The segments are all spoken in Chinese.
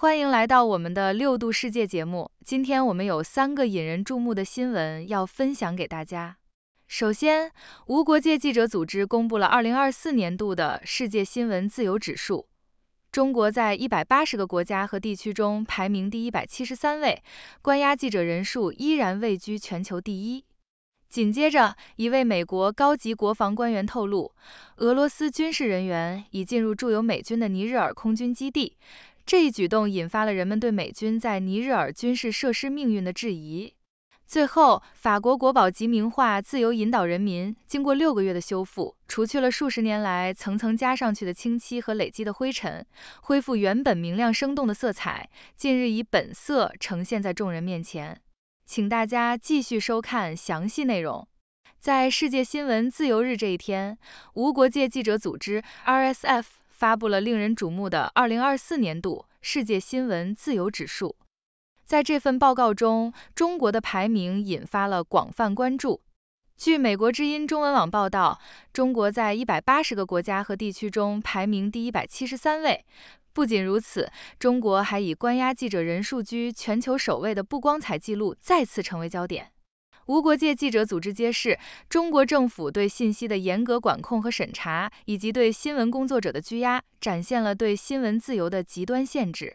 欢迎来到我们的六度世界节目。今天我们有三个引人注目的新闻要分享给大家。首先，无国界记者组织公布了2024年度的世界新闻自由指数，中国在180个国家和地区中排名第一百七十三位，关押记者人数依然位居全球第一。紧接着，一位美国高级国防官员透露，俄罗斯军事人员已进入驻有美军的尼日尔空军基地。这一举动引发了人们对美军在尼日尔军事设施命运的质疑。最后，法国国宝级名画《自由引导人民》经过六个月的修复，除去了数十年来层层加上去的清漆和累积的灰尘，恢复原本明亮生动的色彩，近日以本色呈现在众人面前。请大家继续收看详细内容。在世界新闻自由日这一天，无国界记者组织 （RSF）。发布了令人瞩目的二零二四年度世界新闻自由指数。在这份报告中，中国的排名引发了广泛关注。据美国之音中文网报道，中国在一百八十个国家和地区中排名第一百七十三位。不仅如此，中国还以关押记者人数居全球首位的不光彩记录再次成为焦点。无国界记者组织揭示，中国政府对信息的严格管控和审查，以及对新闻工作者的拘押，展现了对新闻自由的极端限制。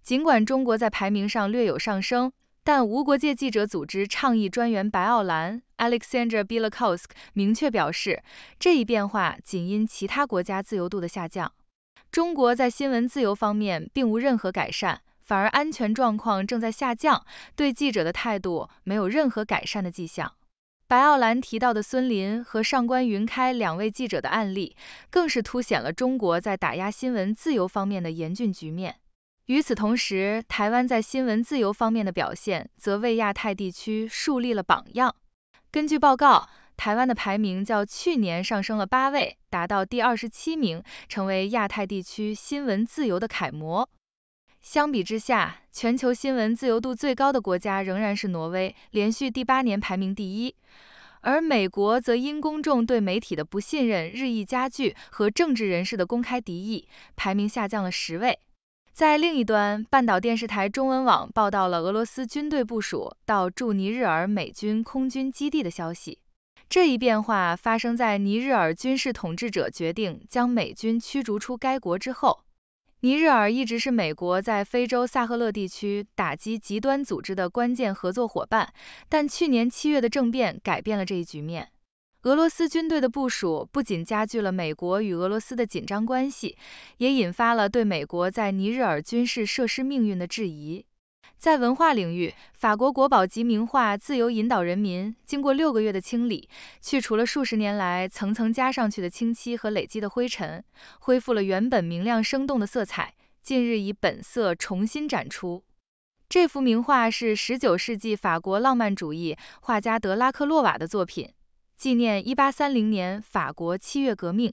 尽管中国在排名上略有上升，但无国界记者组织倡议专员白奥兰 a l e x a n d e r b e l i k o s k 明确表示，这一变化仅因其他国家自由度的下降。中国在新闻自由方面并无任何改善。反而安全状况正在下降，对记者的态度没有任何改善的迹象。白奥兰提到的孙林和上官云开两位记者的案例，更是凸显了中国在打压新闻自由方面的严峻局面。与此同时，台湾在新闻自由方面的表现，则为亚太地区树立了榜样。根据报告，台湾的排名较去年上升了八位，达到第二十七名，成为亚太地区新闻自由的楷模。相比之下，全球新闻自由度最高的国家仍然是挪威，连续第八年排名第一。而美国则因公众对媒体的不信任日益加剧和政治人士的公开敌意，排名下降了十位。在另一端，半岛电视台中文网报道了俄罗斯军队部署到驻尼日尔美军空军基地的消息。这一变化发生在尼日尔军事统治者决定将美军驱逐出该国之后。尼日尔一直是美国在非洲萨赫勒地区打击极端组织的关键合作伙伴，但去年七月的政变改变了这一局面。俄罗斯军队的部署不仅加剧了美国与俄罗斯的紧张关系，也引发了对美国在尼日尔军事设施命运的质疑。在文化领域，法国国宝级名画《自由引导人民》经过六个月的清理，去除了数十年来层层加上去的清漆和累积的灰尘，恢复了原本明亮生动的色彩。近日以本色重新展出。这幅名画是十九世纪法国浪漫主义画家德拉克洛瓦的作品，纪念一八三零年法国七月革命。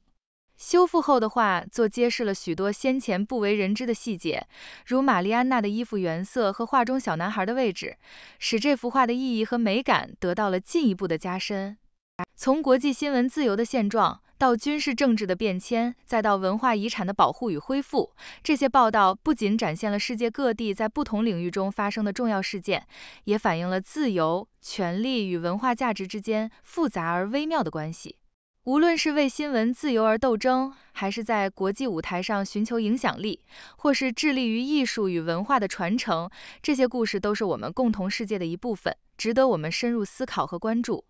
修复后的画作揭示了许多先前不为人知的细节，如玛丽安娜的衣服原色和画中小男孩的位置，使这幅画的意义和美感得到了进一步的加深。从国际新闻自由的现状，到军事政治的变迁，再到文化遗产的保护与恢复，这些报道不仅展现了世界各地在不同领域中发生的重要事件，也反映了自由、权利与文化价值之间复杂而微妙的关系。无论是为新闻自由而斗争，还是在国际舞台上寻求影响力，或是致力于艺术与文化的传承，这些故事都是我们共同世界的一部分，值得我们深入思考和关注。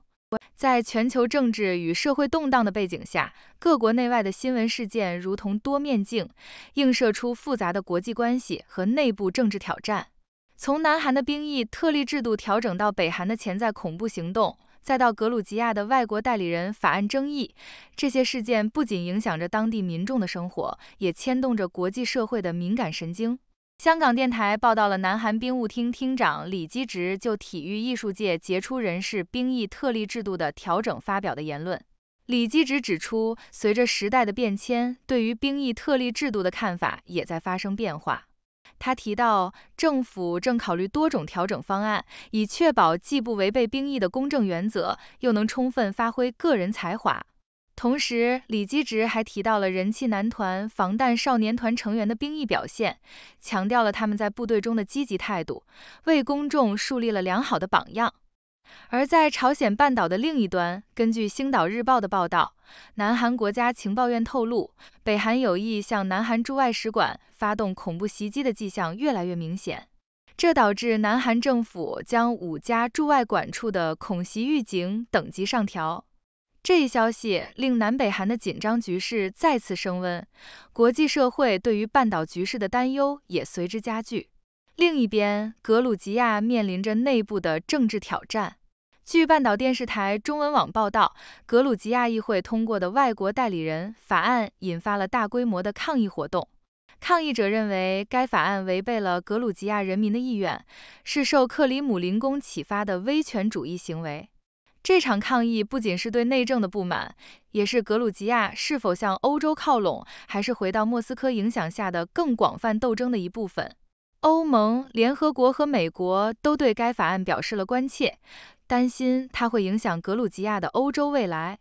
在全球政治与社会动荡的背景下，各国内外的新闻事件如同多面镜，映射出复杂的国际关系和内部政治挑战。从南韩的兵役特例制度调整到北韩的潜在恐怖行动。再到格鲁吉亚的外国代理人法案争议，这些事件不仅影响着当地民众的生活，也牵动着国际社会的敏感神经。香港电台报道了南韩兵务厅厅长李基植就体育艺术界杰出人士兵役特例制度的调整发表的言论。李基植指出，随着时代的变迁，对于兵役特例制度的看法也在发生变化。他提到，政府正考虑多种调整方案，以确保既不违背兵役的公正原则，又能充分发挥个人才华。同时，李基直还提到了人气男团防弹少年团成员的兵役表现，强调了他们在部队中的积极态度，为公众树立了良好的榜样。而在朝鲜半岛的另一端，根据《星岛日报》的报道，南韩国家情报院透露，北韩有意向南韩驻外使馆发动恐怖袭击的迹象越来越明显，这导致南韩政府将五家驻外管处的恐袭预警等级上调。这一消息令南北韩的紧张局势再次升温，国际社会对于半岛局势的担忧也随之加剧。另一边，格鲁吉亚面临着内部的政治挑战。据半岛电视台中文网报道，格鲁吉亚议会通过的外国代理人法案引发了大规模的抗议活动。抗议者认为该法案违背了格鲁吉亚人民的意愿，是受克里姆林宫启发的威权主义行为。这场抗议不仅是对内政的不满，也是格鲁吉亚是否向欧洲靠拢还是回到莫斯科影响下的更广泛斗争的一部分。欧盟、联合国和美国都对该法案表示了关切，担心它会影响格鲁吉亚的欧洲未来。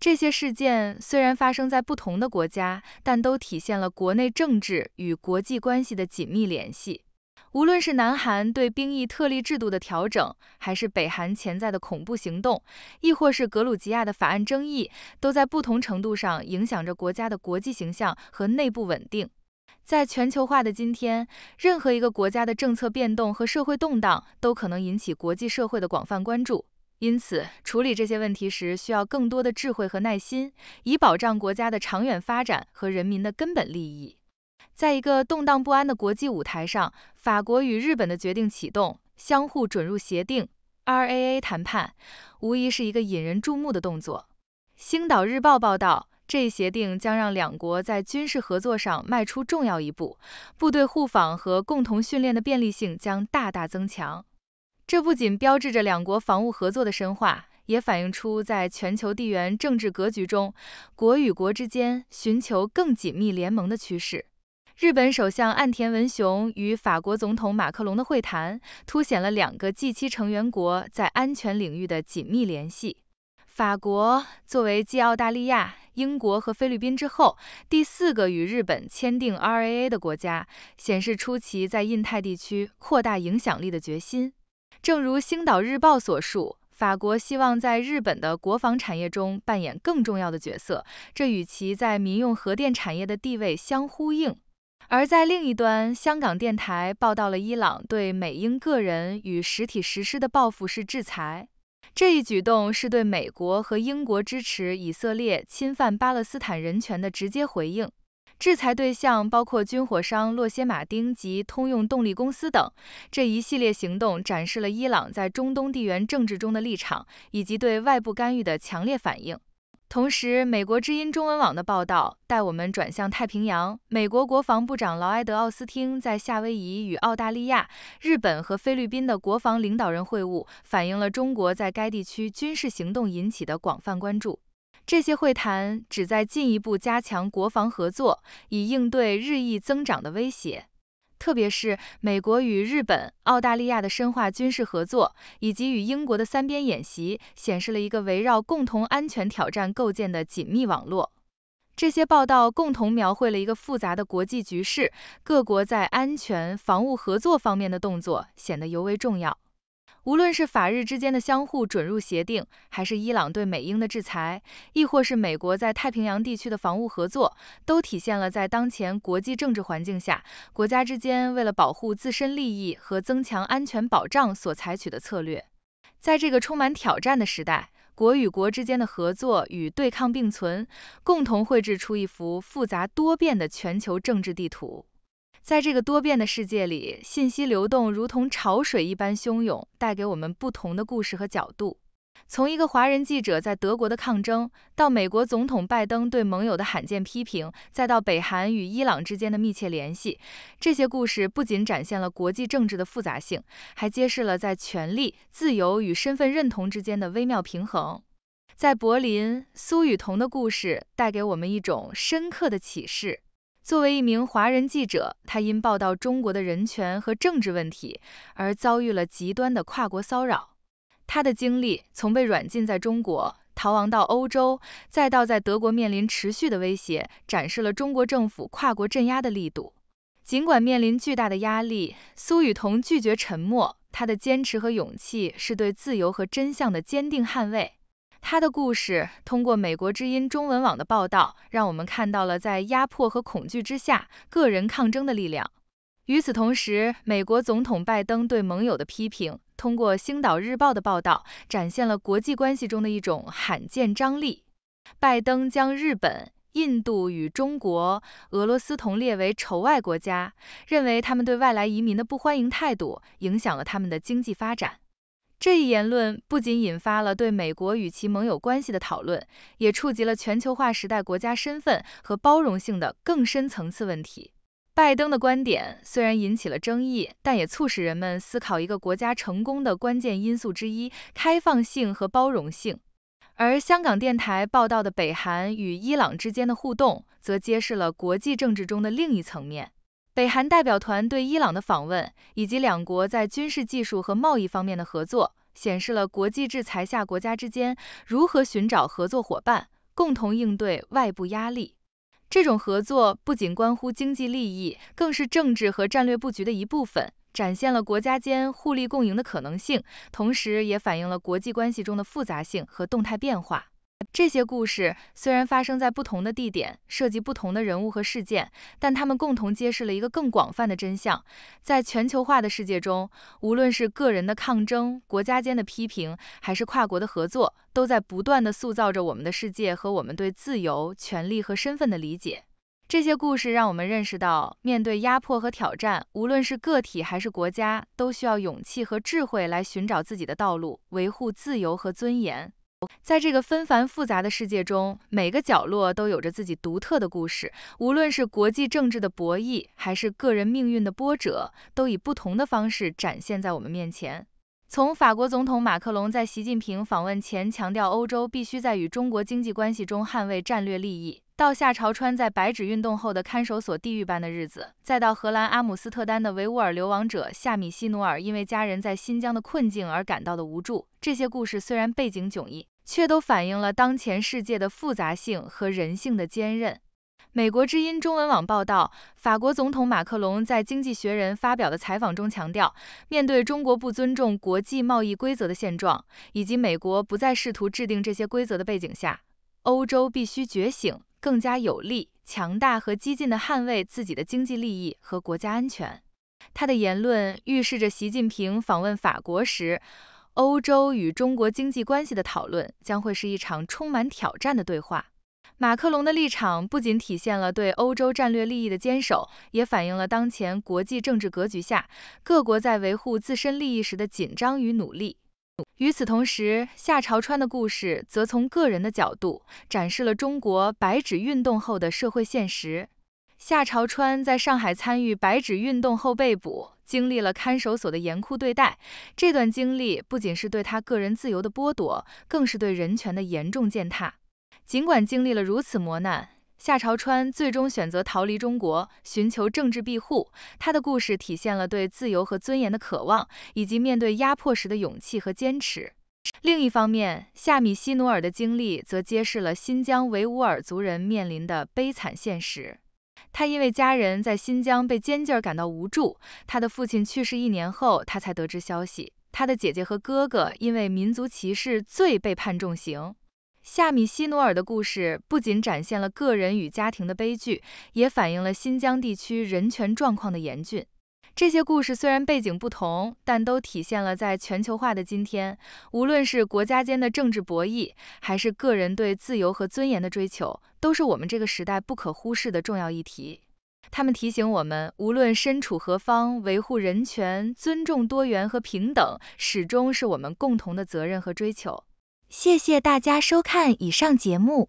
这些事件虽然发生在不同的国家，但都体现了国内政治与国际关系的紧密联系。无论是南韩对兵役特例制度的调整，还是北韩潜在的恐怖行动，亦或是格鲁吉亚的法案争议，都在不同程度上影响着国家的国际形象和内部稳定。在全球化的今天，任何一个国家的政策变动和社会动荡都可能引起国际社会的广泛关注。因此，处理这些问题时需要更多的智慧和耐心，以保障国家的长远发展和人民的根本利益。在一个动荡不安的国际舞台上，法国与日本的决定启动相互准入协定 （RAA） 谈判，无疑是一个引人注目的动作。星岛日报报道。这一协定将让两国在军事合作上迈出重要一步，部队互访和共同训练的便利性将大大增强。这不仅标志着两国防务合作的深化，也反映出在全球地缘政治格局中，国与国之间寻求更紧密联盟的趋势。日本首相岸田文雄与法国总统马克龙的会谈，凸显了两个 G7 成员国在安全领域的紧密联系。法国作为继澳大利亚、英国和菲律宾之后第四个与日本签订 RAA 的国家，显示出其在印太地区扩大影响力的决心。正如《星岛日报》所述，法国希望在日本的国防产业中扮演更重要的角色，这与其在民用核电产业的地位相呼应。而在另一端，香港电台报道了伊朗对美英个人与实体实施的报复式制裁。这一举动是对美国和英国支持以色列侵犯巴勒斯坦人权的直接回应。制裁对象包括军火商洛歇马丁及通用动力公司等。这一系列行动展示了伊朗在中东地缘政治中的立场，以及对外部干预的强烈反应。同时，美国之音中文网的报道带我们转向太平洋。美国国防部长劳埃德·奥斯汀在夏威夷与澳大利亚、日本和菲律宾的国防领导人会晤，反映了中国在该地区军事行动引起的广泛关注。这些会谈旨在进一步加强国防合作，以应对日益增长的威胁。特别是美国与日本、澳大利亚的深化军事合作，以及与英国的三边演习，显示了一个围绕共同安全挑战构建的紧密网络。这些报道共同描绘了一个复杂的国际局势，各国在安全、防务合作方面的动作显得尤为重要。无论是法日之间的相互准入协定，还是伊朗对美英的制裁，亦或是美国在太平洋地区的防务合作，都体现了在当前国际政治环境下，国家之间为了保护自身利益和增强安全保障所采取的策略。在这个充满挑战的时代，国与国之间的合作与对抗并存，共同绘制出一幅复杂多变的全球政治地图。在这个多变的世界里，信息流动如同潮水一般汹涌，带给我们不同的故事和角度。从一个华人记者在德国的抗争，到美国总统拜登对盟友的罕见批评，再到北韩与伊朗之间的密切联系，这些故事不仅展现了国际政治的复杂性，还揭示了在权力、自由与身份认同之间的微妙平衡。在柏林，苏雨桐的故事带给我们一种深刻的启示。作为一名华人记者，他因报道中国的人权和政治问题而遭遇了极端的跨国骚扰。他的经历从被软禁在中国，逃亡到欧洲，再到在德国面临持续的威胁，展示了中国政府跨国镇压的力度。尽管面临巨大的压力，苏雨桐拒绝沉默。他的坚持和勇气是对自由和真相的坚定捍卫。他的故事通过美国之音中文网的报道，让我们看到了在压迫和恐惧之下个人抗争的力量。与此同时，美国总统拜登对盟友的批评，通过《星岛日报》的报道，展现了国际关系中的一种罕见张力。拜登将日本、印度与中国、俄罗斯同列为“仇外国家”，认为他们对外来移民的不欢迎态度影响了他们的经济发展。这一言论不仅引发了对美国与其盟友关系的讨论，也触及了全球化时代国家身份和包容性的更深层次问题。拜登的观点虽然引起了争议，但也促使人们思考一个国家成功的关键因素之一——开放性和包容性。而香港电台报道的北韩与伊朗之间的互动，则揭示了国际政治中的另一层面。北韩代表团对伊朗的访问，以及两国在军事技术和贸易方面的合作，显示了国际制裁下国家之间如何寻找合作伙伴，共同应对外部压力。这种合作不仅关乎经济利益，更是政治和战略布局的一部分，展现了国家间互利共赢的可能性，同时也反映了国际关系中的复杂性和动态变化。这些故事虽然发生在不同的地点，涉及不同的人物和事件，但它们共同揭示了一个更广泛的真相。在全球化的世界中，无论是个人的抗争、国家间的批评，还是跨国的合作，都在不断地塑造着我们的世界和我们对自由、权利和身份的理解。这些故事让我们认识到，面对压迫和挑战，无论是个体还是国家，都需要勇气和智慧来寻找自己的道路，维护自由和尊严。在这个纷繁复杂的世界中，每个角落都有着自己独特的故事。无论是国际政治的博弈，还是个人命运的波折，都以不同的方式展现在我们面前。从法国总统马克龙在习近平访问前强调欧洲必须在与中国经济关系中捍卫战略利益，到夏朝川在白纸运动后的看守所地狱般的日子，再到荷兰阿姆斯特丹的维吾尔流亡者夏米希努尔因为家人在新疆的困境而感到的无助，这些故事虽然背景迥异，却都反映了当前世界的复杂性和人性的坚韧。美国之音中文网报道，法国总统马克龙在《经济学人》发表的采访中强调，面对中国不尊重国际贸易规则的现状，以及美国不再试图制定这些规则的背景下，欧洲必须觉醒，更加有力、强大和激进地捍卫自己的经济利益和国家安全。他的言论预示着习近平访问法国时。欧洲与中国经济关系的讨论将会是一场充满挑战的对话。马克龙的立场不仅体现了对欧洲战略利益的坚守，也反映了当前国际政治格局下各国在维护自身利益时的紧张与努力。与此同时，夏朝川的故事则从个人的角度展示了中国“白纸运动”后的社会现实。夏朝川在上海参与白纸运动后被捕，经历了看守所的严酷对待。这段经历不仅是对他个人自由的剥夺，更是对人权的严重践踏。尽管经历了如此磨难，夏朝川最终选择逃离中国，寻求政治庇护。他的故事体现了对自由和尊严的渴望，以及面对压迫时的勇气和坚持。另一方面，夏米希努尔的经历则揭示了新疆维吾尔族人面临的悲惨现实。他因为家人在新疆被监禁感到无助，他的父亲去世一年后，他才得知消息，他的姐姐和哥哥因为民族歧视罪被判重刑。夏米希努尔的故事不仅展现了个人与家庭的悲剧，也反映了新疆地区人权状况的严峻。这些故事虽然背景不同，但都体现了在全球化的今天，无论是国家间的政治博弈，还是个人对自由和尊严的追求，都是我们这个时代不可忽视的重要议题。它们提醒我们，无论身处何方，维护人权、尊重多元和平等，始终是我们共同的责任和追求。谢谢大家收看以上节目。